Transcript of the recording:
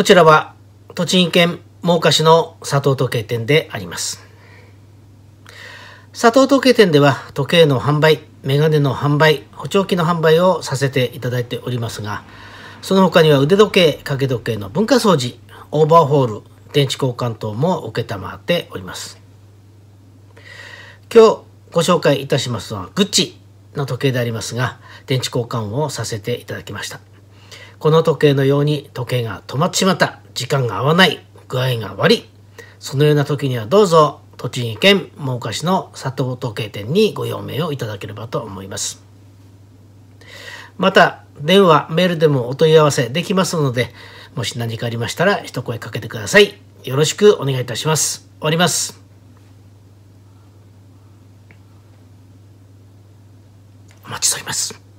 こちらは栃木県真岡市の佐藤時計店であります。佐藤時計店では時計の販売、メガネの販売、補聴器の販売をさせていただいておりますが、その他には腕時計、掛け時計の文化掃除、オーバーホール、電池交換等も承っております。今日ご紹介いたしますのは、グッチの時計でありますが、電池交換をさせていただきました。この時計のように時計が止まってしまった、時間が合わない、具合が悪い。そのような時にはどうぞ、栃木県真岡市の佐藤時計店にご用命をいただければと思います。また、電話、メールでもお問い合わせできますので、もし何かありましたら一声かけてください。よろしくお願いいたします。終わります。お待ちしております。